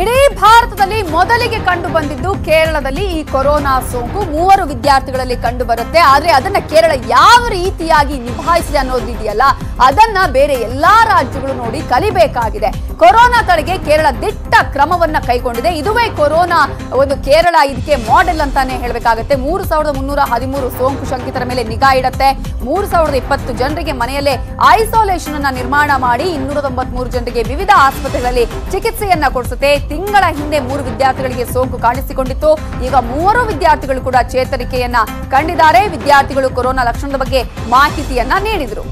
ಇಡೀ ಭಾರತದಲ್ಲಿ ಮೊದಲಿಗೆ ಕಂಡು ಬಂದಿದ್ದು ಕೇರಳದಲ್ಲಿ ಈ ಕೊರೋನಾ ಸೋಂಕು ಮೂವರು ವಿದ್ಯಾರ್ಥಿಗಳಲ್ಲಿ ಕಂಡು ಬರುತ್ತೆ ಆದ್ರೆ ಅದನ್ನ ಕೇರಳ ಯಾವ ರೀತಿಯಾಗಿ ನಿಭಾಯಿಸಿದೆ ಅನ್ನೋದಿದೆಯಲ್ಲ ಅದನ್ನ ಬೇರೆ ಎಲ್ಲಾ ರಾಜ್ಯಗಳು ನೋಡಿ ಕಲಿಬೇಕಾಗಿದೆ ಕೊರೋನಾ ತಡೆಗೆ ಕೇರಳ ದಿಟ್ಟ ಕ್ರಮವನ್ನ ಕೈಗೊಂಡಿದೆ ಇದುವೇ ಕೊರೋನಾ ಒಂದು ಕೇರಳ ಇದಕ್ಕೆ ಮಾಡೆಲ್ ಅಂತಾನೆ ಹೇಳಬೇಕಾಗುತ್ತೆ ಮೂರು ಸಾವಿರದ ಮುನ್ನೂರ ಹದಿಮೂರು ಸೋಂಕು ಶಂಕಿತರ ಮೇಲೆ ನಿಗಾ ಇಡತ್ತೆ ಮೂರು ಸಾವಿರದ ಇಪ್ಪತ್ತು ಜನರಿಗೆ ಮನೆಯಲ್ಲೇ ಐಸೋಲೇಷನ್ ಅನ್ನ ನಿರ್ಮಾಣ ಮಾಡಿ ಇನ್ನೂರ ತೊಂಬತ್ಮೂರು ಜನರಿಗೆ ವಿವಿಧ ಆಸ್ಪತ್ರೆಗಳಲ್ಲಿ ಚಿಕಿತ್ಸೆಯನ್ನ ಕೊಡಿಸುತ್ತೆ ತಿಂಗಳ ಹಿಂದೆ ಮೂರು ವಿದ್ಯಾರ್ಥಿಗಳಿಗೆ ಸೋಂಕು ಕಾಣಿಸಿಕೊಂಡಿತ್ತು ಈಗ ಮೂವರು ವಿದ್ಯಾರ್ಥಿಗಳು ಕೂಡ ಚೇತರಿಕೆಯನ್ನ ಕಂಡಿದ್ದಾರೆ ವಿದ್ಯಾರ್ಥಿಗಳು ಕೊರೋನಾ ಲಕ್ಷಣದ ಬಗ್ಗೆ ಮಾಹಿತಿಯನ್ನ ನೀಡಿದರು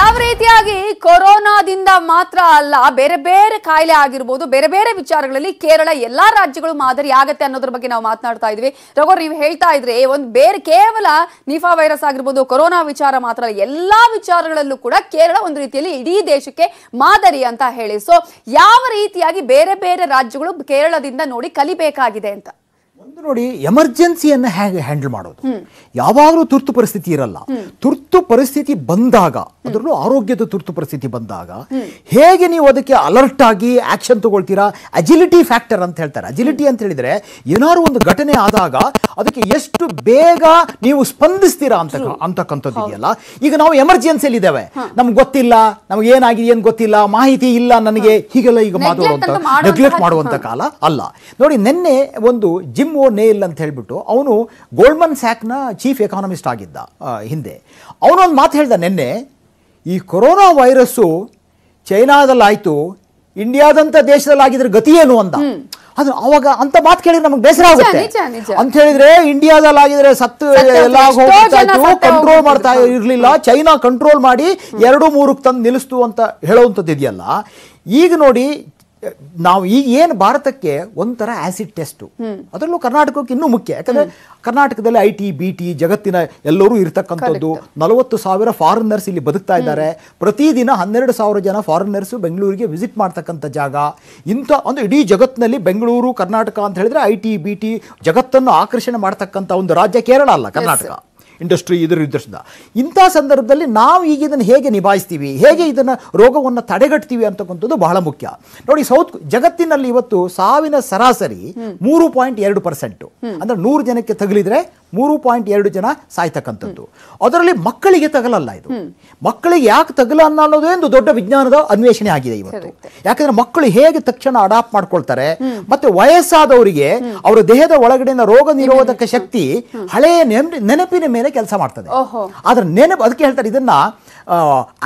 ಯಾವ ರೀತಿಯಾಗಿ ಕೊರೋನಾದಿಂದ ಮಾತ್ರ ಅಲ್ಲ ಬೇರೆ ಬೇರೆ ಕಾಯಿಲೆ ಆಗಿರ್ಬೋದು ಬೇರೆ ಬೇರೆ ವಿಚಾರಗಳಲ್ಲಿ ಕೇರಳ ಎಲ್ಲಾ ರಾಜ್ಯಗಳು ಮಾದರಿ ಆಗತ್ತೆ ಅನ್ನೋದ್ರ ಬಗ್ಗೆ ನಾವು ಮಾತನಾಡ್ತಾ ಇದ್ವಿ ರಘೋರ್ ನೀವು ಹೇಳ್ತಾ ಇದ್ರೆ ಒಂದು ಬೇರೆ ಕೇವಲ ನಿಫಾ ವೈರಸ್ ಆಗಿರ್ಬೋದು ಕೊರೋನಾ ವಿಚಾರ ಮಾತ್ರ ಎಲ್ಲಾ ವಿಚಾರಗಳಲ್ಲೂ ಕೂಡ ಕೇರಳ ಒಂದು ರೀತಿಯಲ್ಲಿ ಇಡೀ ದೇಶಕ್ಕೆ ಮಾದರಿ ಅಂತ ಹೇಳಿ ಸೊ ಯಾವ ರೀತಿಯಾಗಿ ಬೇರೆ ಬೇರೆ ರಾಜ್ಯಗಳು ಕೇರಳದಿಂದ ನೋಡಿ ಕಲಿಬೇಕಾಗಿದೆ ಅಂತ ಒಂದು ನೋಡಿ ಎಮರ್ಜೆನ್ಸಿಯನ್ನು ಹೇಗೆ ಹ್ಯಾಂಡಲ್ ಮಾಡೋದು ಯಾವಾಗಲೂ ತುರ್ತು ಪರಿಸ್ಥಿತಿ ಇರಲ್ಲ ತುರ್ತು ಪರಿಸ್ಥಿತಿ ಬಂದಾಗ ಅದರಲ್ಲೂ ಆರೋಗ್ಯದ ತುರ್ತು ಪರಿಸ್ಥಿತಿ ಬಂದಾಗ ಹೇಗೆ ನೀವು ಅದಕ್ಕೆ ಅಲರ್ಟ್ ಆಗಿ ಆಕ್ಷನ್ ತಗೊಳ್ತೀರಾ ಅಜಿಲಿಟಿ ಫ್ಯಾಕ್ಟರ್ ಅಂತ ಹೇಳ್ತಾರೆ ಅಜಿಲಿಟಿ ಅಂತ ಹೇಳಿದ್ರೆ ಏನಾದ್ರು ಒಂದು ಘಟನೆ ಆದಾಗ ಅದಕ್ಕೆ ಎಷ್ಟು ಬೇಗ ನೀವು ಸ್ಪಂದಿಸ್ತೀರಾ ಅಂತ ಅಂತಕ್ಕಂಥದ್ದು ಇದೆಯಲ್ಲ ಈಗ ನಾವು ಎಮರ್ಜೆನ್ಸಿಯಲ್ಲಿ ಇದ್ದೇವೆ ನಮ್ಗೆ ಗೊತ್ತಿಲ್ಲ ನಮ್ಗೆ ಏನಾಗಿದೆ ಏನು ಗೊತ್ತಿಲ್ಲ ಮಾಹಿತಿ ಇಲ್ಲ ನನಗೆ ಹೀಗೆಲ್ಲ ಈಗ ಮಾತಾಡುವಂತ ನೆಗ್ಲೆಕ್ಟ್ ಮಾಡುವಂತ ಕಾಲ ಅಲ್ಲ ನೋಡಿ ನಿನ್ನೆ ಒಂದು ಜಿಮ್ ಓ ನೇಲ್ ಅಂತ ಹೇಳಿಬಿಟ್ಟು ಅವನು ಗೋಲ್ಡ್ಮನ್ ಸ್ಯಾಕ್ನ ಚೀಫ್ ಎಕಾನಮಿಸ್ಟ್ ಆಗಿದ್ದ ಹಿಂದೆ ಅವನೊಂದು ಮಾತು ಹೇಳ್ದ ನಿನ್ನೆ ಈ ಕೊರೋನಾ ವೈರಸ್ಸು ಚೈನಾದಲ್ಲಾಯಿತು ಇಂಡಿಯಾದಂಥ ದೇಶದಲ್ಲಾಗಿದ್ರೆ ಗತಿ ಏನು ಅಂತ ಅದು ಅವಾಗ ಅಂತ ಮಾತು ಕೇಳಿದ್ರೆ ನಮಗೆ ಬೇಸರ ಆಗುತ್ತೆ ಅಂತ ಹೇಳಿದ್ರೆ ಇಂಡಿಯಾದಲ್ಲಿ ಆಗಿದ್ರೆ ಸತ್ತು ಎಲ್ಲ ಕಂಟ್ರೋಲ್ ಮಾಡ್ತಾ ಇರಲಿಲ್ಲ ಚೈನಾ ಕಂಟ್ರೋಲ್ ಮಾಡಿ ಎರಡು ಮೂರಕ್ಕೆ ತಂದು ನಿಲ್ಲಿಸ್ತು ಅಂತ ಹೇಳುವಂಥದ್ದು ಇದೆಯಲ್ಲ ಈಗ ನೋಡಿ ನಾವು ಈಗ ಏನು ಭಾರತಕ್ಕೆ ಒಂಥರ ಆ್ಯಸಿಡ್ ಟೆಸ್ಟು ಅದರಲ್ಲೂ ಕರ್ನಾಟಕಕ್ಕೆ ಇನ್ನೂ ಮುಖ್ಯ ಯಾಕಂದರೆ ಕರ್ನಾಟಕದಲ್ಲಿ ಐ ಟಿ ಬಿ ಟಿ ಜಗತ್ತಿನ ಎಲ್ಲರೂ ಇರತಕ್ಕಂಥದ್ದು ನಲವತ್ತು ಸಾವಿರ ಫಾರಿನರ್ಸ್ ಇಲ್ಲಿ ಬದುಕ್ತಾ ಇದ್ದಾರೆ ಪ್ರತಿದಿನ ಹನ್ನೆರಡು ಸಾವಿರ ಜನ ಫಾರಿನರ್ಸು ಬೆಂಗಳೂರಿಗೆ ವಿಸಿಟ್ ಮಾಡ್ತಕ್ಕಂಥ ಜಾಗ ಇಂಥ ಒಂದು ಇಡೀ ಜಗತ್ತಿನಲ್ಲಿ ಬೆಂಗಳೂರು ಕರ್ನಾಟಕ ಅಂತ ಹೇಳಿದ್ರೆ ಐ ಟಿ ಬಿ ಟಿ ಜಗತ್ತನ್ನು ಆಕರ್ಷಣೆ ಮಾಡ್ತಕ್ಕಂಥ ಒಂದು ರಾಜ್ಯ ಕೇರಳ ಅಲ್ಲ ಕರ್ನಾಟಕ ಇಂಡಸ್ಟ್ರಿ ಇದರ ಇದರಿಂದ ಇಂಥ ಸಂದರ್ಭದಲ್ಲಿ ನಾವು ಈಗ ಇದನ್ನು ಹೇಗೆ ನಿಭಾಯಿಸ್ತೀವಿ ಹೇಗೆ ಇದನ್ನು ರೋಗವನ್ನು ತಡೆಗಟ್ತೀವಿ ಅಂತಕ್ಕಂಥದ್ದು ಬಹಳ ಮುಖ್ಯ ನೋಡಿ ಸೌತ್ ಜಗತ್ತಿನಲ್ಲಿ ಇವತ್ತು ಸಾವಿನ ಸರಾಸರಿ ಮೂರು ಪಾಯಿಂಟ್ ಎರಡು ಪರ್ಸೆಂಟು ಅಂದರೆ ನೂರು ಜನಕ್ಕೆ ತಗಲಿದ್ರೆ ಮೂರು ಪಾಯಿಂಟ್ ಎರಡು ಜನ ಸಾಯ್ತಕ್ಕಂಥದ್ದು ಅದರಲ್ಲಿ ಮಕ್ಕಳಿಗೆ ತಗಲಲ್ಲ ಇದು ಮಕ್ಕಳಿಗೆ ಯಾಕೆ ತಗಲ ಅನ್ನೋದೇ ಒಂದು ದೊಡ್ಡ ವಿಜ್ಞಾನದ ಅನ್ವೇಷಣೆ ಆಗಿದೆ ಇವತ್ತು ಯಾಕಂದ್ರೆ ಮಕ್ಕಳು ಹೇಗೆ ತಕ್ಷಣ ಅಡಾಪ್ಟ್ ಮಾಡ್ಕೊಳ್ತಾರೆ ಮತ್ತೆ ವಯಸ್ಸಾದವರಿಗೆ ಅವರ ದೇಹದ ಒಳಗಡೆನ ರೋಗ ನಿರೋಧಕ ಶಕ್ತಿ ಹಳೆಯ ನೆನಪಿನ ಮೇಲೆ ಕೆಲಸ ಮಾಡ್ತದೆ ಆದ್ರೆ ನೆನಪು ಅದಕ್ಕೆ ಹೇಳ್ತಾರೆ ಇದನ್ನ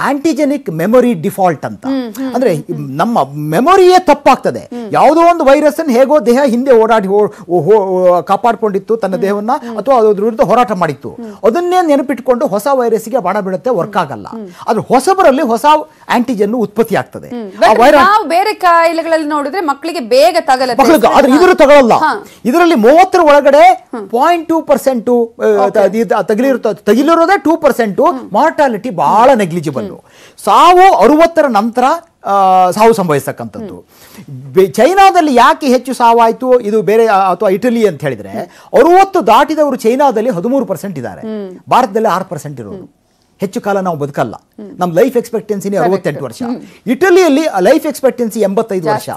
ಆಂಟಿಜೆನಿಕ್ ಮೆಮೊರಿ ಡಿಫಾಲ್ಟ್ ಅಂತ ಅಂದ್ರೆ ನಮ್ಮ ಮೆಮೊರಿಯೇ ತಪ್ಪಾಗ್ತದೆ ಯಾವುದೋ ಒಂದು ವೈರಸ್ ಅನ್ನು ಹೇಗೋ ದೇಹ ಹಿಂದೆ ಓಡಾಡಿ ಕಾಪಾಡ್ಕೊಂಡಿತ್ತು ತನ್ನ ದೇಹವನ್ನ ಮಾಡಿತ್ತು ಅದ್ರ ವಿರುದ್ಧ ಹೋರಾಟ ಮಾಡಿತ್ತು ಅದನ್ನೇ ನೆನಪಿಟ್ಕೊಂಡು ಹೊಸ ವೈರಸ್ಗೆ ಬಾಣ ಬೀಳುತ್ತೆ ವರ್ಕ್ ಆಗಲ್ಲ ಅದು ಹೊಸಬರಲ್ಲಿ ಹೊಸ ಆಂಟಿಜನ್ ಉತ್ಪತ್ತಿ ಆಗ್ತದೆ ಬೇರೆ ಕಾಯಿಲೆಗಳಲ್ಲಿ ನೋಡಿದ್ರೆ ಮಕ್ಕಳಿಗೆ ಬೇಗ ಆದ್ರೆ ಇದ್ರೂ ತಗೊಳ್ಳಲ್ಲ ಇದರಲ್ಲಿ ಮೂವತ್ತರ ಒಳಗಡೆ ಪಾಯಿಂಟ್ ಟೂ ಪರ್ಸೆಂಟ್ ತಗಿಲಿರುತ್ತೆ ಟೂ ಪರ್ಸೆಂಟ್ ಮಾರ್ಟಾಲಿಟಿ ಬಹಳ ನೆಗ್ಲಿಜಿಬಲ್ ಸಾವು ಅರವತ್ತರ ನಂತರ ಸಾವು ಸಂಭವಿಸ್ತಕ್ಕಂಥದ್ದು ಚೈನಾದಲ್ಲಿ ಯಾಕೆ ಹೆಚ್ಚು ಸಾವಾಯಿತು ಇದು ಬೇರೆ ಅಥವಾ ಇಟಲಿ ಅಂತ ಹೇಳಿದರೆ ಅರುವತ್ತು ದಾಟಿದವರು ಚೈನಾದಲ್ಲಿ ಹದಿಮೂರು ಪರ್ಸೆಂಟ್ ಇದ್ದಾರೆ ಭಾರತದಲ್ಲಿ ಆರು ಪರ್ಸೆಂಟ್ ಇರೋದು ಹೆಚ್ಚು ಕಾಲ ನಾವು ಬದುಕಲ್ಲ ನಮ್ಮ ಲೈಫ್ ಎಕ್ಸ್ಪೆಕ್ಟೆನ್ಸಿನೇ ಅರವತ್ತೆಂಟು ವರ್ಷ ಇಟಲಿಯಲ್ಲಿ ಲೈಫ್ ಎಕ್ಸ್ಪೆಕ್ಟೆನ್ಸಿ ಎಂಬತ್ತೈದು ವರ್ಷ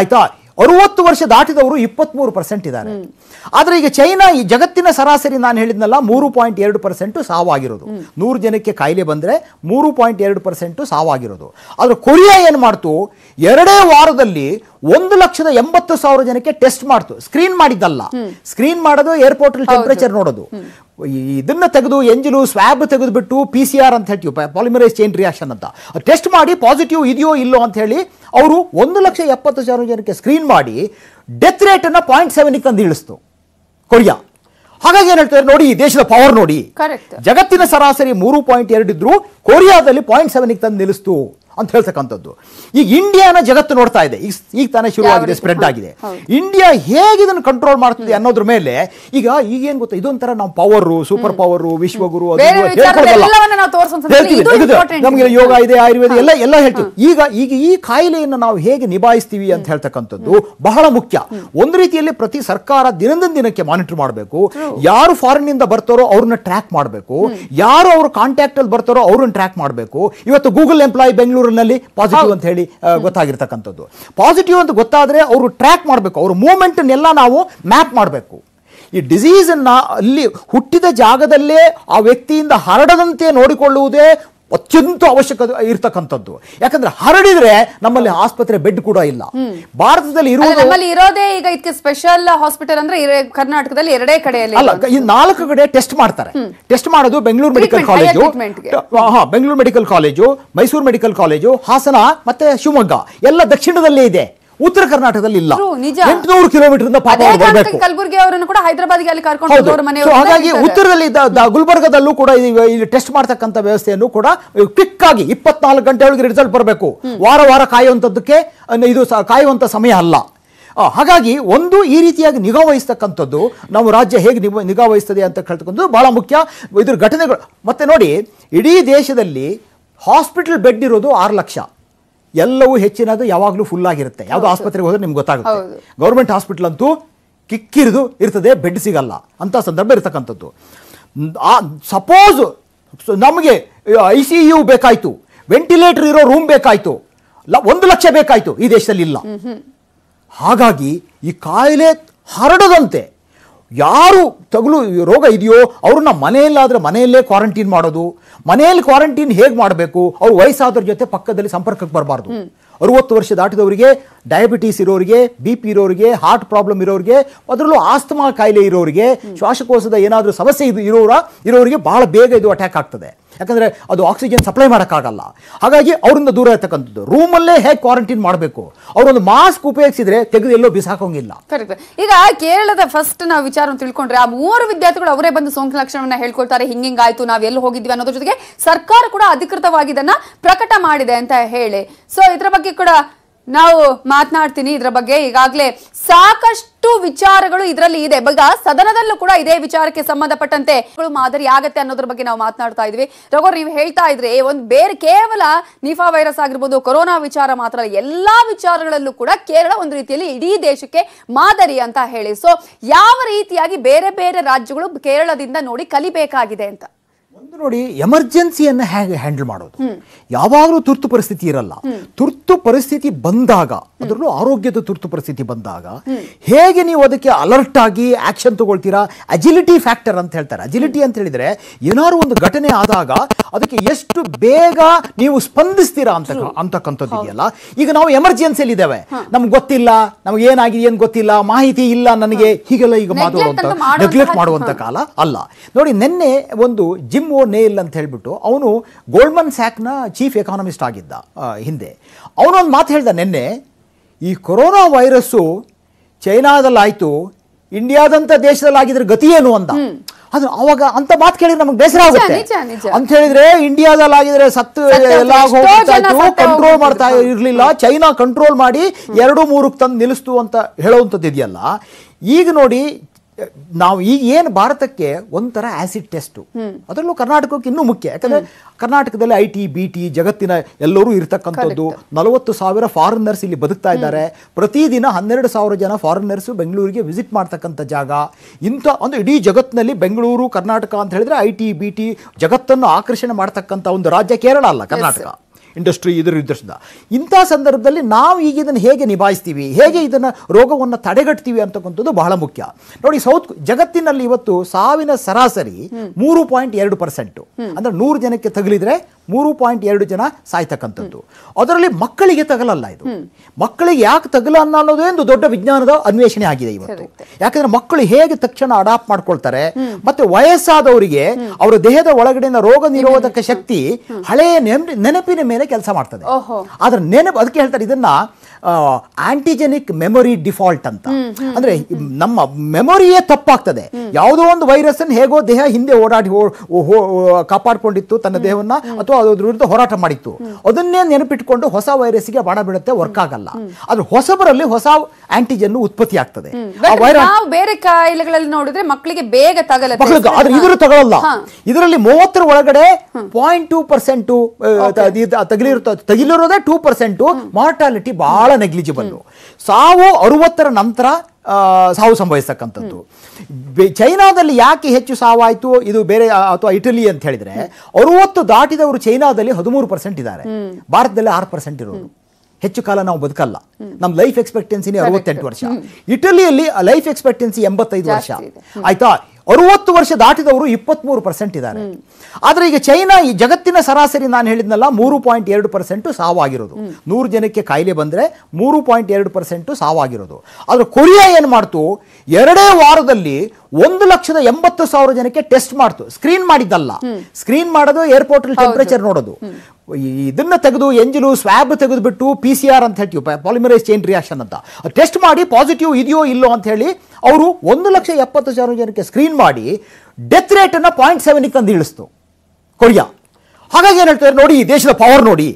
ಆಯ್ತಾ ಅರುವತ್ತು ವರ್ಷ ದಾಟಿದವರು ಇಪ್ಪತ್ತ್ಮೂರು ಪರ್ಸೆಂಟ್ ಇದ್ದಾರೆ ಆದರೆ ಈಗ ಚೈನಾ ಈ ಜಗತ್ತಿನ ಸರಾಸರಿ ನಾನು ಹೇಳಿದ್ನಲ್ಲ ಮೂರು ಪಾಯಿಂಟ್ ಎರಡು ಪರ್ಸೆಂಟ್ ಸಾವಾಗಿರೋದು ನೂರು ಜನಕ್ಕೆ ಕಾಯಿಲೆ ಬಂದರೆ ಮೂರು ಪಾಯಿಂಟ್ ಎರಡು ಪರ್ಸೆಂಟ್ ಸಾವಾಗಿರೋದು ಆದರೆ ಕೊರಿಯಾ ಏನು ಮಾಡ್ತು ಎರಡೇ ವಾರದಲ್ಲಿ ಒಂದು ಲಕ್ಷದ ಎಂಬತ್ತು ಸಾವಿರ ಜನಕ್ಕೆ ಟೆಸ್ಟ್ ಮಾಡ್ತು ಸ್ಕ್ರೀನ್ ಮಾಡಿದ್ದಲ್ಲ ಸ್ಕ್ರೀನ್ ಮಾಡೋದು ಏರ್ಪೋರ್ಟಲ್ಲಿ ಟೆಂಪರೇಚರ್ ನೋಡೋದು ಇದನ್ನು ತೆಗೆದು ಎಂಜಿಲು ಸ್ವ್ಯಾಬ್ ತೆಗೆದುಬಿಟ್ಟು ಪಿ ಸಿ ಆರ್ ಅಂತ ಹೇಳ್ತೀವಿ ಪಾಲಿಮರೈಸ್ ಚೈನ್ ರಿಯಾಕ್ಷನ್ ಅಂತ ಟೆಸ್ಟ್ ಮಾಡಿ ಪಾಸಿಟಿವ್ ಇದೆಯೋ ಇಲ್ಲೋ ಅಂತ ಹೇಳಿ ಅವರು ಒಂದು ಲಕ್ಷ ಎಪ್ಪತ್ತು ಸಾವಿರ ಜನಕ್ಕೆ ಸ್ಕ್ರೀನ್ ಮಾಡಿ ಡೆತ್ ರೇಟನ್ನು ಪಾಯಿಂಟ್ ಸೆವೆನ್ಗೆ ತಂದು ಇಳಿಸ್ತು ಕೊರಿಯಾ ಹಾಗಾಗಿ ಏನು ಹೇಳ್ತಾರೆ ನೋಡಿ ಈ ದೇಶದ ಪವರ್ ನೋಡಿ ಜಗತ್ತಿನ ಸರಾಸರಿ ಮೂರು ಪಾಯಿಂಟ್ ಎರಡು ಇದ್ರು ಕೊರಿಯಾದಲ್ಲಿ ಪಾಯಿಂಟ್ ಸೆವೆನ್ಗೆ ತಂದು ನಿಲ್ಲಿಸ್ತು ಅಂತ ಹೇಳ್ತಕ್ಕಂಥದ್ದು ಈಗ ಇಂಡಿಯಾನ ಜಗತ್ತು ನೋಡ್ತಾ ಇದೆ ಈಗ ಈಗ ತಾನೇ ಶುರುವಾಗಿದೆ ಸ್ಪ್ರೆಡ್ ಆಗಿದೆ ಇಂಡಿಯಾ ಹೇಗೆ ಇದನ್ನು ಕಂಟ್ರೋಲ್ ಮಾಡ್ತಿದೆ ಅನ್ನೋದ್ರ ಮೇಲೆ ಈಗ ಈಗೇನು ಗೊತ್ತಾ ಇದೊಂಥರ ನಾವು ಪವರು ಸೂಪರ್ ಪವರ್ ವಿಶ್ವಗುರು ನಮಗೆ ಯೋಗ ಇದೆ ಆಯುರ್ವೇದ ಎಲ್ಲ ಎಲ್ಲ ಹೇಳ್ತೀವಿ ಈಗ ಈಗ ಈ ಕಾಯಿಲೆಯನ್ನು ನಾವು ಹೇಗೆ ನಿಭಾಯಿಸ್ತೀವಿ ಅಂತ ಹೇಳ್ತಕ್ಕಂಥದ್ದು ಬಹಳ ಮುಖ್ಯ ಒಂದು ರೀತಿಯಲ್ಲಿ ಪ್ರತಿ ಸರ್ಕಾರ ದಿನದಿಂದ ದಿನಕ್ಕೆ ಮಾನಿಟರ್ ಮಾಡಬೇಕು ಯಾರು ಫಾರಿನ್ ಇಂದ ಬರ್ತಾರೋ ಅವ್ರನ್ನ ಟ್ರ್ಯಾಕ್ ಮಾಡಬೇಕು ಯಾರು ಅವ್ರ ಕಾಂಟ್ಯಾಕ್ಟ್ ಅಲ್ಲಿ ಬರ್ತಾರೋ ಅವ್ರನ್ನ ಟ್ರ್ಯಾಕ್ ಮಾಡಬೇಕು ಇವತ್ತು ಗೂಗಲ್ ಎಂಪ್ಲಾಯ್ ಬೆಂಗಳೂರು ಬೆಂಗಳೂರಿನಲ್ಲಿ ಪಾಸಿಟಿವ್ ಅಂತ ಹೇಳಿ ಗೊತ್ತಾಗಿರ್ತಕ್ಕಂಥದ್ದು ಪಾಸಿಟಿವ್ ಅಂತ ಗೊತ್ತಾದರೆ ಅವರು ಟ್ರ್ಯಾಕ್ ಮಾಡಬೇಕು ಅವ್ರ ಮೂಮೆಂಟನ್ನೆಲ್ಲ ನಾವು ಮ್ಯಾಪ್ ಮಾಡಬೇಕು ಈ ಡಿಸೀಸನ್ನು ಅಲ್ಲಿ ಹುಟ್ಟಿದ ಜಾಗದಲ್ಲೇ ಆ ವ್ಯಕ್ತಿಯಿಂದ ಹರಡದಂತೆ ನೋಡಿಕೊಳ್ಳುವುದೇ ಅತ್ಯಂತ ಅವಶ್ಯಕ ಇರ್ತಕ್ಕಂಥದ್ದು ಯಾಕಂದ್ರೆ ಹರಡಿದ್ರೆ ನಮ್ಮಲ್ಲಿ ಆಸ್ಪತ್ರೆ ಬೆಡ್ ಕೂಡ ಇಲ್ಲ ಭಾರತದಲ್ಲಿ ನಮ್ಮಲ್ಲಿ ಇರೋದೇ ಈಗ ಇದಕ್ಕೆ ಸ್ಪೆಷಲ್ ಹಾಸ್ಪಿಟಲ್ ಅಂದ್ರೆ ಕರ್ನಾಟಕದಲ್ಲಿ ಎರಡೇ ಕಡೆಯಲ್ಲಿ ಅಲ್ಲ ಈ ನಾಲ್ಕು ಕಡೆ ಟೆಸ್ಟ್ ಮಾಡ್ತಾರೆ ಟೆಸ್ಟ್ ಮಾಡೋದು ಬೆಂಗಳೂರು ಮೆಡಿಕಲ್ ಕಾಲೇಜು ಹಾ Bengaluru medical college Mysuru medical college Hassan ಮತ್ತೆ ಶಿವಮೊಗ್ಗ ಎಲ್ಲ ದಕ್ಷಿಣದಲ್ಲೇ ಇದೆ ಉತ್ತರ ಕರ್ನಾಟಕದಲ್ಲಿ ಇಲ್ಲ ಎಂಟುನೂರು ಕಿಲೋಮೀಟರ್ ಇಂದ ಅವರನ್ನು ಕೂಡ ಹೈದರಾಬಾದ್ಗೆ ಅಲ್ಲಿ ಕರ್ಕೊಂಡು ಹಾಗಾಗಿ ಉತ್ತರದಲ್ಲಿ ಗುಲ್ಬರ್ಗದಲ್ಲೂ ಕೂಡ ಇಲ್ಲಿ ಟೆಸ್ಟ್ ಮಾಡ್ತಕ್ಕಂಥ ವ್ಯವಸ್ಥೆಯನ್ನು ಕೂಡ ಕ್ವಿಕ್ ಆಗಿ ಇಪ್ಪತ್ನಾಲ್ಕು ಗಂಟೆ ಒಳಗೆ ರಿಸಲ್ಟ್ ಬರಬೇಕು ವಾರ ವಾರ ಕಾಯುವಂಥದ್ದಕ್ಕೆ ಇದು ಕಾಯುವಂಥ ಸಮಯ ಅಲ್ಲ ಹಾಗಾಗಿ ಒಂದು ಈ ರೀತಿಯಾಗಿ ನಿಗಾ ವಹಿಸ್ತಕ್ಕಂಥದ್ದು ನಾವು ರಾಜ್ಯ ಹೇಗೆ ನಿಗಾ ವಹಿಸ್ತದೆ ಅಂತ ಕೇಳ್ತಕ್ಕಂಥದ್ದು ಬಹಳ ಮುಖ್ಯ ಇದ್ರ ಘಟನೆಗಳು ಮತ್ತೆ ನೋಡಿ ಇಡೀ ದೇಶದಲ್ಲಿ ಹಾಸ್ಪಿಟಲ್ ಬೆಡ್ ಇರೋದು ಆರು ಲಕ್ಷ ಎಲ್ಲವೂ ಹೆಚ್ಚಿನದು ಯಾವಾಗಲೂ ಫುಲ್ ಆಗಿರುತ್ತೆ ಯಾವುದೋ ಆಸ್ಪತ್ರೆಗೆ ಹೋದ್ರೆ ನಿಮ್ಗೆ ಗೊತ್ತಾಗುತ್ತೆ ಗೌರ್ಮೆಂಟ್ ಹಾಸ್ಪಿಟ್ಲಂತೂ ಅಂತೂ ಕಿಕ್ಕಿರಿದು ಇರ್ತದೆ ಬೆಡ್ ಸಿಗಲ್ಲ ಅಂತ ಸಂದರ್ಭ ಇರತಕ್ಕಂಥದ್ದು ಸಪೋಸ್ ನಮಗೆ ಐ ಸಿ ಯು ಬೇಕಾಯಿತು ವೆಂಟಿಲೇಟರ್ ಇರೋ ರೂಮ್ ಬೇಕಾಯಿತು ಒಂದು ಲಕ್ಷ ಬೇಕಾಯಿತು ಈ ದೇಶದಲ್ಲಿ ಇಲ್ಲ ಹಾಗಾಗಿ ಈ ಕಾಯಿಲೆ ಹರಡದಂತೆ ಯಾರು ತಗಲು ರೋಗ ಇದೆಯೋ ಅವ್ರನ್ನ ಮನೆಯಲ್ಲಾದರೆ ಮನೆಯಲ್ಲೇ ಕ್ವಾರಂಟೈನ್ ಮಾಡೋದು ಮನೆಯಲ್ಲಿ ಕ್ವಾರಂಟೈನ್ ಹೇಗೆ ಮಾಡಬೇಕು ಅವ್ರು ವಯಸ್ಸಾದ್ರ ಜೊತೆ ಪಕ್ಕದಲ್ಲಿ ಸಂಪರ್ಕಕ್ಕೆ ಬರಬಾರ್ದು ಅರುವತ್ತು ವರ್ಷ ದಾಟಿದವರಿಗೆ ಡಯಾಬಿಟೀಸ್ ಇರೋರಿಗೆ ಬಿ ಪಿ ಇರೋರಿಗೆ ಹಾರ್ಟ್ ಪ್ರಾಬ್ಲಮ್ ಇರೋರಿಗೆ ಅದರಲ್ಲೂ ಆಸ್ತಮಾ ಕಾಯಿಲೆ ಇರೋರಿಗೆ ಶ್ವಾಸಕೋಶದ ಏನಾದರೂ ಸಮಸ್ಯೆ ಇದು ಇರೋರ ಇರೋರಿಗೆ ಭಾಳ ಬೇಗ ಇದು ಅಟ್ಯಾಕ್ ಆಗ್ತದೆ ಯಾಕಂದರೆ ಅದು ಆಕ್ಸಿಜನ್ ಸಪ್ಲೈ ಮಾಡೋಕ್ಕಾಗಲ್ಲ ಹಾಗಾಗಿ ಅವರಿಂದ ದೂರ ಇರ್ತಕ್ಕಂಥದ್ದು ರೂಮಲ್ಲೇ ಹೇಗೆ ಕ್ವಾರಂಟೈನ್ ಮಾಡಬೇಕು ಅವರೊಂದು ಮಾಸ್ಕ್ ಉಪಯೋಗಿಸಿದ್ರೆ ತೆಗೆದು ಎಲ್ಲೋ ಬಿಸಾಕೋಂಗಿಲ್ಲ ಕರೆಕ್ಟ್ ಈಗ ಕೇರಳದ ಫಸ್ಟ್ ನಾವು ವಿಚಾರ ತಿಳ್ಕೊಂಡ್ರೆ ಆ ಮೂರು ವಿದ್ಯಾರ್ಥಿಗಳು ಅವರೇ ಬಂದು ಸೋಂಕಿನ ಲಕ್ಷಣವನ್ನು ಹೇಳ್ಕೊಳ್ತಾರೆ ಹಿಂಗಿಂಗಾಯ್ತು ನಾವು ಎಲ್ಲಿ ಹೋಗಿದ್ವಿ ಅನ್ನೋದ್ರ ಜೊತೆಗೆ ಸರ್ಕಾರ ಕೂಡ ಅಧಿಕೃತವಾಗಿ ಇದನ್ನ ಪ್ರಕಟ ಮಾಡಿದೆ ಅಂತ ಹೇಳಿ ಸೊ ಇದರ ಬಗ್ಗೆ ಕೂಡ ನಾವು ಮಾತನಾಡ್ತೀನಿ ಇದರ ಬಗ್ಗೆ ಈಗಾಗಲೇ ಸಾಕಷ್ಟು ವಿಚಾರಗಳು ಇದರಲ್ಲಿ ಇದೆ ಈಗ ಸದನದಲ್ಲೂ ಕೂಡ ಇದೇ ವಿಚಾರಕ್ಕೆ ಸಂಬಂಧಪಟ್ಟಂತೆ ಮಾದರಿ ಆಗತ್ತೆ ಅನ್ನೋದ್ರ ಬಗ್ಗೆ ನಾವು ಮಾತನಾಡ್ತಾ ಇದ್ವಿ ರಘೋರ್ ನೀವು ಹೇಳ್ತಾ ಇದ್ರಿ ಒಂದು ಬೇರೆ ಕೇವಲ ನಿಫಾ ವೈರಸ್ ಆಗಿರ್ಬೋದು ಕೊರೋನಾ ವಿಚಾರ ಮಾತ್ರ ಎಲ್ಲಾ ವಿಚಾರಗಳಲ್ಲೂ ಕೂಡ ಕೇರಳ ಒಂದು ರೀತಿಯಲ್ಲಿ ಇಡೀ ದೇಶಕ್ಕೆ ಮಾದರಿ ಅಂತ ಹೇಳಿ ಸೊ ಯಾವ ರೀತಿಯಾಗಿ ಬೇರೆ ಬೇರೆ ರಾಜ್ಯಗಳು ಕೇರಳದಿಂದ ನೋಡಿ ಕಲಿಬೇಕಾಗಿದೆ ಅಂತ ಒಂದು ನೋಡಿ ಎಮರ್ಜೆನ್ಸಿಯನ್ನು ಹೇಗೆ ಹ್ಯಾಂಡಲ್ ಮಾಡೋದು ಯಾವಾಗಲೂ ತುರ್ತು ಪರಿಸ್ಥಿತಿ ಇರಲ್ಲ ತುರ್ತು ಪರಿಸ್ಥಿತಿ ಬಂದಾಗ ಅದರಲ್ಲೂ ಆರೋಗ್ಯದ ತುರ್ತು ಪರಿಸ್ಥಿತಿ ಬಂದಾಗ ಹೇಗೆ ನೀವು ಅದಕ್ಕೆ ಅಲರ್ಟ್ ಆಗಿ ಆಕ್ಷನ್ ತಗೊಳ್ತೀರಾ ಅಜಿಲಿಟಿ ಫ್ಯಾಕ್ಟರ್ ಅಂತ ಹೇಳ್ತಾರೆ ಅಜಿಲಿಟಿ ಅಂತ ಹೇಳಿದ್ರೆ ಏನಾದ್ರು ಒಂದು ಘಟನೆ ಆದಾಗ ಅದಕ್ಕೆ ಎಷ್ಟು ಬೇಗ ನೀವು ಸ್ಪಂದಿಸ್ತೀರಾ ಅಂತ ಅಂತಕ್ಕಂಥದ್ದು ಇದೆಯಲ್ಲ ಈಗ ನಾವು ಎಮರ್ಜೆನ್ಸಿಯಲ್ಲಿ ಇದ್ದೇವೆ ನಮ್ಗೆ ಗೊತ್ತಿಲ್ಲ ನಮ್ಗೆ ಏನಾಗಿದೆ ಏನು ಗೊತ್ತಿಲ್ಲ ಮಾಹಿತಿ ಇಲ್ಲ ನನಗೆ ಹೀಗೆಲ್ಲ ಈಗ ಮಾತಾಡುವಂತ ನೆಗ್ಲೆಕ್ಟ್ ಮಾಡುವಂತ ಕಾಲ ಅಲ್ಲ ನೋಡಿ ನಿನ್ನೆ ಒಂದು ಜಿಮ್ ಓ ನೇಲ್ ಅಂತ ಹೇಳ್ಬಿಟ್ಟು ಅವನು ಗೋಲ್ಡ್ಮನ್ ಸ್ಯಾಕ್ನ ಚೀಫ್ ಎಕಾನಮಿಸ್ಟ್ ಆಗಿದ್ದ ಹಿಂದೆ ಅವನೊಂದು ಮಾತು ಹೇಳ್ದ ನಿನ್ನೆ ಈ ಕೊರೋನಾ ವೈರಸ್ಸು ಚೈನಾದಲ್ಲಾಯಿತು ಇಂಡಿಯಾದಂಥ ದೇಶದಲ್ಲಾಗಿದ್ರೆ ಗತಿ ಏನು ಅಂತ ಅದು ಅವಾಗ ಅಂತ ಮಾತು ಕೇಳಿದ್ರೆ ನಮಗೆ ಬೇಸರ ಆಗುತ್ತೆ ಅಂತ ಹೇಳಿದ್ರೆ ಇಂಡಿಯಾದಲ್ಲಿ ಆಗಿದ್ರೆ ಸತ್ತು ಎಲ್ಲ ಕಂಟ್ರೋಲ್ ಮಾಡ್ತಾ ಇರಲಿಲ್ಲ ಚೈನಾ ಕಂಟ್ರೋಲ್ ಮಾಡಿ ಎರಡು ಮೂರಕ್ಕೆ ತಂದು ನಿಲ್ಲಿಸ್ತು ಅಂತ ಹೇಳುವಂಥದ್ದು ಇದೆಯಲ್ಲ ಈಗ ನೋಡಿ ನಾವು ಈಗ ಏನು ಭಾರತಕ್ಕೆ ಒಂಥರ ಆ್ಯಸಿಡ್ ಟೆಸ್ಟು ಅದರಲ್ಲೂ ಕರ್ನಾಟಕಕ್ಕೆ ಇನ್ನೂ ಮುಖ್ಯ ಯಾಕಂದರೆ ಕರ್ನಾಟಕದಲ್ಲಿ ಐ ಟಿ ಬಿ ಟಿ ಜಗತ್ತಿನ ಎಲ್ಲರೂ ಇರತಕ್ಕಂಥದ್ದು ನಲವತ್ತು ಸಾವಿರ ಫಾರಿನರ್ಸ್ ಇಲ್ಲಿ ಬದುಕ್ತಾ ಇದ್ದಾರೆ ಪ್ರತಿದಿನ ಹನ್ನೆರಡು ಸಾವಿರ ಜನ ಫಾರಿನರ್ಸು ಬೆಂಗಳೂರಿಗೆ ವಿಸಿಟ್ ಮಾಡ್ತಕ್ಕಂಥ ಜಾಗ ಇಂಥ ಒಂದು ಇಡೀ ಜಗತ್ತಿನಲ್ಲಿ ಬೆಂಗಳೂರು ಕರ್ನಾಟಕ ಅಂತ ಹೇಳಿದ್ರೆ ಐ ಟಿ ಬಿ ಟಿ ಜಗತ್ತನ್ನು ಆಕರ್ಷಣೆ ಮಾಡ್ತಕ್ಕಂಥ ಒಂದು ರಾಜ್ಯ ಕೇರಳ ಅಲ್ಲ ಕರ್ನಾಟಕ ಇಂಡಸ್ಟ್ರಿ ಇದರ ಇದರಿಂದ ಇಂಥ ಸಂದರ್ಭದಲ್ಲಿ ನಾವು ಈಗ ಇದನ್ನು ಹೇಗೆ ನಿಭಾಯಿಸ್ತೀವಿ ಹೇಗೆ ಇದನ್ನು ರೋಗವನ್ನು ತಡೆಗಟ್ತೀವಿ ಅಂತಕ್ಕಂಥದ್ದು ಬಹಳ ಮುಖ್ಯ ನೋಡಿ ಸೌತ್ ಜಗತ್ತಿನಲ್ಲಿ ಇವತ್ತು ಸಾವಿನ ಸರಾಸರಿ ಮೂರು ಪಾಯಿಂಟ್ ಎರಡು ಪರ್ಸೆಂಟು ಅಂದರೆ ನೂರು ಜನಕ್ಕೆ ತಗುಲಿದ್ರೆ ಮೂರು ಪಾಯಿಂಟ್ ಎರಡು ಜನ ಸಾಯ್ತಕ್ಕಂಥದ್ದು ಅದರಲ್ಲಿ ಮಕ್ಕಳಿಗೆ ತಗಲಲ್ಲ ಇದು ಮಕ್ಕಳಿಗೆ ಯಾಕೆ ತಗಲ ಅನ್ನೋದೇ ಒಂದು ದೊಡ್ಡ ವಿಜ್ಞಾನದ ಅನ್ವೇಷಣೆ ಆಗಿದೆ ಇವತ್ತು ಯಾಕಂದ್ರೆ ಮಕ್ಕಳು ಹೇಗೆ ತಕ್ಷಣ ಅಡಾಪ್ಟ್ ಮಾಡ್ಕೊಳ್ತಾರೆ ಮತ್ತೆ ವಯಸ್ಸಾದವರಿಗೆ ಅವರ ದೇಹದ ಒಳಗಡೆಯಿಂದ ರೋಗ ನಿರೋಧಕ ಶಕ್ತಿ ಹಳೆಯ ನೆನಪಿನ ಮೇಲೆ ಕೆಲಸ ಮಾಡ್ತದೆ ಆದ್ರೆ ನೆನಪು ಅದಕ್ಕೆ ಹೇಳ್ತಾರೆ ಇದನ್ನ ಆಂಟಿಜೆನಿಕ್ ಮೆಮೊರಿ ಡಿಫಾಲ್ಟ್ ಅಂತ ಅಂದ್ರೆ ನಮ್ಮ ಮೆಮೊರಿಯೇ ತಪ್ಪಾಗ್ತದೆ ಯಾವುದೋ ಒಂದು ವೈರಸ್ ಹೇಗೋ ದೇಹ ಹಿಂದೆ ಓಡಾಡಿ ಕಾಪಾಡಿಕೊಂಡಿತ್ತು ತನ್ನ ದೇಹವನ್ನ ಅಥವಾ ಅದ್ರ ವಿರುದ್ಧ ಹೋರಾಟ ಮಾಡಿತ್ತು ಅದನ್ನೇ ನೆನಪಿಟ್ಕೊಂಡು ಹೊಸ ವೈರಸ್ಗೆ ಬಾಣ ಬಿಡುತ್ತೆ ವರ್ಕ್ ಆಗಲ್ಲ ಅದ್ರ ಹೊಸಬರಲ್ಲಿ ಹೊಸ ಆಂಟಿಜೆನ್ ಉತ್ಪತ್ತಿ ಆಗ್ತದೆ ಬೇರೆ ಕಾಯಿಲೆಗಳಲ್ಲಿ ನೋಡಿದ್ರೆ ಮಕ್ಕಳಿಗೆ ಬೇಗ ಆದ್ರೆ ಇದ್ರೂ ತಗೊಳ್ಳಲ್ಲ ಇದರಲ್ಲಿ ಮೂವತ್ತರ ಒಳಗಡೆ ಪಾಯಿಂಟ್ ಟೂ ಪರ್ಸೆಂಟ್ ತಗಲಿರೋದೇ ತಗಿಲಿರೋದೇ ಟೂ ಪರ್ಸೆಂಟ್ ಮಾರ್ಟಾಲಿಟಿ ಬಹಳ ಬಹಳ ನೆಗ್ಲಿಜಿಬಲ್ಲು ಸಾವು ಅರುವತ್ತರ ನಂತರ ಸಾವು ಸಂಭವಿಸತಕ್ಕಂಥದ್ದು ಚೈನಾದಲ್ಲಿ ಯಾಕೆ ಹೆಚ್ಚು ಸಾವಾಯಿತು ಇದು ಬೇರೆ ಅಥವಾ ಇಟಲಿ ಅಂತ ಹೇಳಿದ್ರೆ ಅರುವತ್ತು ದಾಟಿದವರು ಚೈನಾದಲ್ಲಿ ಹದಿಮೂರು ಪರ್ಸೆಂಟ್ ಇದ್ದಾರೆ ಭಾರತದಲ್ಲಿ ಆರು ಪರ್ಸೆಂಟ್ ಇರೋದು ಹೆಚ್ಚು ಕಾಲ ನಾವು ಬದುಕಲ್ಲ ನಮ್ಮ ಲೈಫ್ ಎಕ್ಸ್ಪೆಕ್ಟೆನ್ಸಿನೇ ಅರವತ್ತೆಂಟು ವರ್ಷ ಇಟಲಿಯಲ್ಲಿ ಲೈಫ್ ಎಕ್ಸ್ಪೆಕ್ಟೆನ್ಸಿ ಎಂಬತ್ತೈದು ವರ್ಷ ಆಯ್ತಾ ಅರುವತ್ತು ವರ್ಷ ದಾಟಿದವರು ಇಪ್ಪತ್ತ್ಮೂರು ಪರ್ಸೆಂಟ್ ಇದ್ದಾರೆ ಆದರೆ ಈಗ ಚೈನಾ ಈ ಜಗತ್ತಿನ ಸರಾಸರಿ ನಾನು ಹೇಳಿದ್ನಲ್ಲ ಮೂರು ಪಾಯಿಂಟ್ ಎರಡು ಪರ್ಸೆಂಟು ಸಾವಾಗಿರೋದು ನೂರು ಜನಕ್ಕೆ ಕಾಯಿಲೆ ಬಂದರೆ ಮೂರು ಪಾಯಿಂಟ್ ಎರಡು ಪರ್ಸೆಂಟು ಸಾವಾಗಿರೋದು ಆದರೆ ಕೊರಿಯಾ ಏನು ಮಾಡ್ತು ಎರಡೇ ವಾರದಲ್ಲಿ ಒಂದು ಲಕ್ಷದ ಎಂಬತ್ತು ಸಾವಿರ ಜನಕ್ಕೆ ಟೆಸ್ಟ್ ಮಾಡ್ತು ಸ್ಕ್ರೀನ್ ಮಾಡಿದ್ದಲ್ಲ ಸ್ಕ್ರೀನ್ ಮಾಡೋದು ಏರ್ಪೋರ್ಟ್ ಟೆಂಪ್ರೇಚರ್ ನೋಡೋದು ಇದನ್ನು ತೆಗೆದು ಎಂಜಿಲು ಸ್ವ್ಯಾಬ್ ತೆಗೆದುಬಿಟ್ಟು ಪಿ ಸಿ ಆರ್ ಅಂತ ಹೇಳ್ತೀವಿ ಪಾಲಿಮರೈಸ್ ಚೈನ್ ರಿಯಾಕ್ಷನ್ ಅಂತ ಟೆಸ್ಟ್ ಮಾಡಿ ಪಾಸಿಟಿವ್ ಇದೆಯೋ ಇಲ್ಲೋ ಅಂತ ಹೇಳಿ ಅವರು ಒಂದು ಲಕ್ಷ ಎಪ್ಪತ್ತು ಸಾವಿರ ಜನಕ್ಕೆ ಸ್ಕ್ರೀನ್ ಮಾಡಿ ಡೆತ್ ರೇಟನ್ನು ಪಾಯಿಂಟ್ ಸೆವೆನ್ಗೆ ತಂದು ಇಳಿಸ್ತು ಕೊರಿಯಾ ಹಾಗಾಗಿ ಏನು ಹೇಳ್ತಾರೆ ನೋಡಿ ಈ ದೇಶದ ಪವರ್ ನೋಡಿ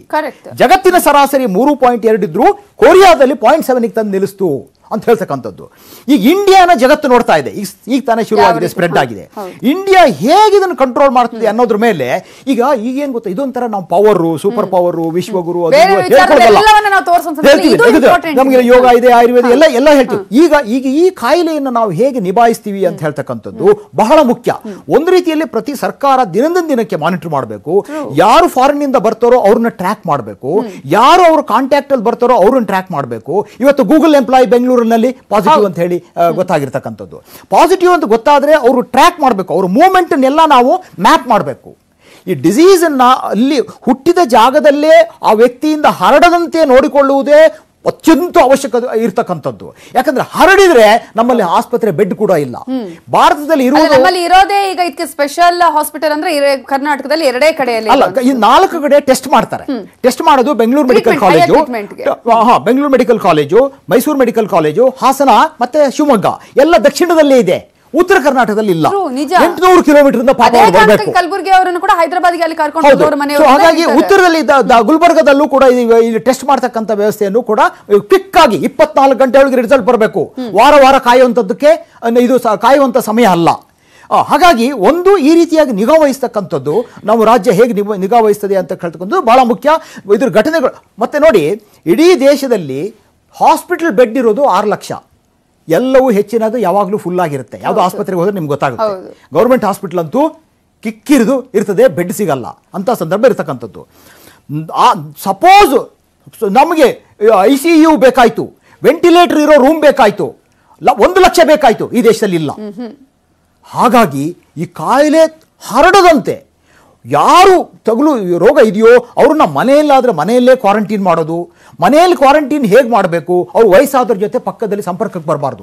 ಜಗತ್ತಿನ ಸರಾಸರಿ ಮೂರು ಪಾಯಿಂಟ್ ಎರಡು ಇದ್ರು ಕೊರಿಯಾದಲ್ಲಿ ಪಾಯಿಂಟ್ ಸೆವೆನ್ಗೆ ತಂದು ನಿಲ್ಲಿಸ್ತು ಅಂತ ಹೇಳ್ತಕ್ಕಂಥದ್ದು ಈಗ ಇಂಡಿಯಾನ ಜಗತ್ತು ನೋಡ್ತಾ ಇದೆ ಈಗ ಈಗ ತಾನೇ ಶುರುವಾಗಿದೆ ಸ್ಪ್ರೆಡ್ ಆಗಿದೆ ಇಂಡಿಯಾ ಹೇಗೆ ಇದನ್ನು ಕಂಟ್ರೋಲ್ ಮಾಡ್ತಿದೆ ಅನ್ನೋದ್ರ ಮೇಲೆ ಈಗ ಈಗೇನು ಗೊತ್ತಾ ಇದೊಂಥರ ನಾವು ಪವರ್ ಸೂಪರ್ ಪವರ್ ವಿಶ್ವಗುರು ನಮಗೆ ಯೋಗ ಇದೆ ಆಯುರ್ವೇದ ಎಲ್ಲ ಎಲ್ಲ ಹೇಳ್ತೀವಿ ಈಗ ಈಗ ಈ ಕಾಯಿಲೆಯನ್ನು ನಾವು ಹೇಗೆ ನಿಭಾಯಿಸ್ತೀವಿ ಅಂತ ಹೇಳ್ತಕ್ಕಂಥದ್ದು ಬಹಳ ಮುಖ್ಯ ಒಂದು ರೀತಿಯಲ್ಲಿ ಪ್ರತಿ ಸರ್ಕಾರ ದಿನದಿಂದ ದಿನಕ್ಕೆ ಮಾನಿಟರ್ ಮಾಡಬೇಕು ಯಾರು ಫಾರಿನ್ ಇಂದ ಬರ್ತಾರೋ ಅವ್ರನ್ನ ಟ್ರ್ಯಾಕ್ ಮಾಡಬೇಕು ಯಾರು ಅವ್ರ ಕಾಂಟ್ಯಾಕ್ಟ್ ಅಲ್ಲಿ ಬರ್ತಾರೋ ಅವ್ರನ್ನ ಟ್ರ್ಯಾಕ್ ಮಾಡಬೇಕು ಇವತ್ತು ಗೂಗಲ್ ಎಂಪ್ಲಾಯ್ ಬೆಂಗಳೂರು ಬೆಂಗಳೂರಿನಲ್ಲಿ ಪಾಸಿಟಿವ್ ಅಂತ ಹೇಳಿ ಗೊತ್ತಾಗಿರ್ತಕ್ಕಂಥದ್ದು ಪಾಸಿಟಿವ್ ಅಂತ ಗೊತ್ತಾದರೆ ಅವರು ಟ್ರ್ಯಾಕ್ ಮಾಡಬೇಕು ಅವ್ರ ಮೂಮೆಂಟನ್ನೆಲ್ಲ ನಾವು ಮ್ಯಾಪ್ ಮಾಡಬೇಕು ಈ ಡಿಸೀಸನ್ನು ಅಲ್ಲಿ ಹುಟ್ಟಿದ ಜಾಗದಲ್ಲೇ ಆ ವ್ಯಕ್ತಿಯಿಂದ ಹರಡದಂತೆ ನೋಡಿಕೊಳ್ಳುವುದೇ ಅತ್ಯಂತ ಅವಶ್ಯಕ ಇರ್ತಕ್ಕಂಥದ್ದು ಯಾಕಂದ್ರೆ ಹರಡಿದ್ರೆ ನಮ್ಮಲ್ಲಿ ಆಸ್ಪತ್ರೆ ಬೆಡ್ ಕೂಡ ಇಲ್ಲ ಭಾರತದಲ್ಲಿ ಇರೋದೇ ಈಗ ಇದಕ್ಕೆ ಸ್ಪೆಷಲ್ ಹಾಸ್ಪಿಟಲ್ ಅಂದ್ರೆ ಕರ್ನಾಟಕದಲ್ಲಿ ಎರಡೇ ಕಡೆಯಲ್ಲಿ ಅಲ್ಲ ಈ ನಾಲ್ಕು ಕಡೆ ಟೆಸ್ಟ್ ಮಾಡ್ತಾರೆ ಟೆಸ್ಟ್ ಮಾಡೋದು ಬೆಂಗಳೂರು ಮೆಡಿಕಲ್ ಕಾಲೇಜು ಹಾ Bengaluru medical college Mysuru medical college Hassan ಮತ್ತೆ ಶಿವಮೊಗ್ಗ ಎಲ್ಲ ದಕ್ಷಿಣದಲ್ಲೇ ಇದೆ ಉತ್ತರ ಕರ್ನಾಟಕದಲ್ಲಿ ಇಲ್ಲ ಎಂಟುನೂರು ಕಿಲೋಮೀಟರ್ ಕೂಡ ಅಲ್ಲಿ ಹಾಗಾಗಿ ಉತ್ತರದಲ್ಲಿ ಗುಲ್ಬರ್ಗದಲ್ಲೂ ಕೂಡ ಇಲ್ಲಿ ಟೆಸ್ಟ್ ಮಾಡ್ತಕ್ಕಂಥ ವ್ಯವಸ್ಥೆಯನ್ನು ಕೂಡ ಕ್ವಿಕ್ ಆಗಿ ಇಪ್ಪತ್ನಾಲ್ಕು ಗಂಟೆ ಒಳಗೆ ರಿಸಲ್ಟ್ ಬರಬೇಕು ವಾರ ವಾರ ಕಾಯುವಂಥದ್ದಕ್ಕೆ ಇದು ಕಾಯುವಂತ ಸಮಯ ಅಲ್ಲ ಹಾಗಾಗಿ ಒಂದು ಈ ರೀತಿಯಾಗಿ ನಿಗಾ ವಹಿಸ್ತಕ್ಕಂಥದ್ದು ನಾವು ರಾಜ್ಯ ಹೇಗೆ ನಿಗಾ ವಹಿಸ್ತದೆ ಅಂತ ಕೇಳ್ತಕ್ಕಂಥದ್ದು ಬಹಳ ಮುಖ್ಯ ಇದ್ರ ಘಟನೆಗಳು ಮತ್ತೆ ನೋಡಿ ಇಡೀ ದೇಶದಲ್ಲಿ ಹಾಸ್ಪಿಟಲ್ ಬೆಡ್ ಇರೋದು ಆರು ಲಕ್ಷ ಎಲ್ಲವೂ ಹೆಚ್ಚಿನದು ಯಾವಾಗಲೂ ಫುಲ್ ಆಗಿರುತ್ತೆ ಯಾವುದೋ ಆಸ್ಪತ್ರೆಗೆ ಹೋದ್ರೆ ನಿಮ್ಗೆ ಗೊತ್ತಾಗುತ್ತೆ ಗೌರ್ಮೆಂಟ್ ಹಾಸ್ಪಿಟ್ಲಂತೂ ಅಂತೂ ಕಿಕ್ಕಿರಿದು ಇರ್ತದೆ ಬೆಡ್ ಸಿಗಲ್ಲ ಅಂತ ಸಂದರ್ಭ ಇರತಕ್ಕಂಥದ್ದು ಸಪೋಸ್ ನಮಗೆ ಐ ಸಿ ಯು ಬೇಕಾಯಿತು ವೆಂಟಿಲೇಟರ್ ಇರೋ ರೂಮ್ ಬೇಕಾಯಿತು ಒಂದು ಲಕ್ಷ ಬೇಕಾಯಿತು ಈ ದೇಶದಲ್ಲಿ ಇಲ್ಲ ಹಾಗಾಗಿ ಈ ಕಾಯಿಲೆ ಹರಡದಂತೆ ಯಾರು ತಗುಲು ರೋಗ ಇದೆಯೋ ಅವ್ರನ್ನ ಮನೆಯಲ್ಲಾದರೆ ಮನೆಯಲ್ಲೇ ಕ್ವಾರಂಟೈನ್ ಮಾಡೋದು ಮನೆಯಲ್ಲಿ ಕ್ವಾರಂಟೈನ್ ಹೇಗೆ ಮಾಡಬೇಕು ಅವ್ರು ವಯಸ್ಸಾದ್ರ ಜೊತೆ ಪಕ್ಕದಲ್ಲಿ ಸಂಪರ್ಕಕ್ಕೆ ಬರಬಾರ್ದು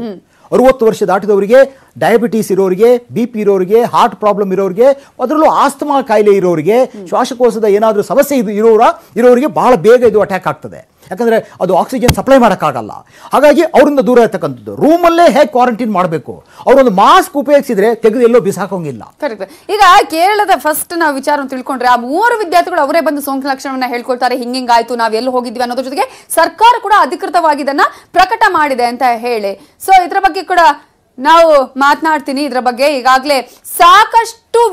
ಅರುವತ್ತು ವರ್ಷ ದಾಟಿದವರಿಗೆ ಡಯಾಬಿಟೀಸ್ ಇರೋರಿಗೆ ಬಿ ಪಿ ಇರೋರಿಗೆ ಹಾರ್ಟ್ ಪ್ರಾಬ್ಲಮ್ ಇರೋರಿಗೆ ಅದರಲ್ಲೂ ಆಸ್ತಮಾ ಕಾಯಿಲೆ ಇರೋರಿಗೆ ಶ್ವಾಸಕೋಶದ ಏನಾದರೂ ಸಮಸ್ಯೆ ಇದು ಇರೋರ ಇರೋರಿಗೆ ಭಾಳ ಬೇಗ ಇದು ಅಟ್ಯಾಕ್ ಆಗ್ತದೆ ಯಾಕಂದರೆ ಅದು ಆಕ್ಸಿಜನ್ ಸಪ್ಲೈ ಮಾಡೋಕ್ಕಾಗಲ್ಲ ಹಾಗಾಗಿ ಅವರಿಂದ ದೂರ ಇರತಕ್ಕಂಥದ್ದು ರೂಮಲ್ಲೇ ಹೇಗೆ ಕ್ವಾರಂಟೈನ್ ಮಾಡಬೇಕು ಅವರೊಂದು ಮಾಸ್ಕ್ ಉಪಯೋಗಿಸಿದ್ರೆ ತೆಗೆದು ಎಲ್ಲೋ ಬಿಸಾಕೋಂಗಿಲ್ಲ ಕರೆಕ್ಟ್ ಈಗ ಕೇರಳದ ಫಸ್ಟ್ ನಾವು ವಿಚಾರ ತಿಳ್ಕೊಂಡ್ರೆ ಆ ಮೂರು ವಿದ್ಯಾರ್ಥಿಗಳು ಅವರೇ ಬಂದು ಸೋಂಕಿನ ಲಕ್ಷಣವನ್ನ ಹೇಳ್ಕೊಳ್ತಾರೆ ಆಯ್ತು ನಾವು ಎಲ್ಲಿ ಹೋಗಿದ್ವಿ ಅನ್ನೋದ್ರ ಜೊತೆಗೆ ಸರ್ಕಾರ ಕೂಡ ಅಧಿಕೃತವಾಗಿ ಇದನ್ನ ಪ್ರಕಟ ಮಾಡಿದೆ ಅಂತ ಹೇಳಿ ಸೊ ಇದರ ಬಗ್ಗೆ ಕೂಡ ನಾವು ಮಾತನಾಡ್ತೀನಿ ಇದರ ಬಗ್ಗೆ ಈಗಾಗಲೇ ಸಾಕಷ್ಟು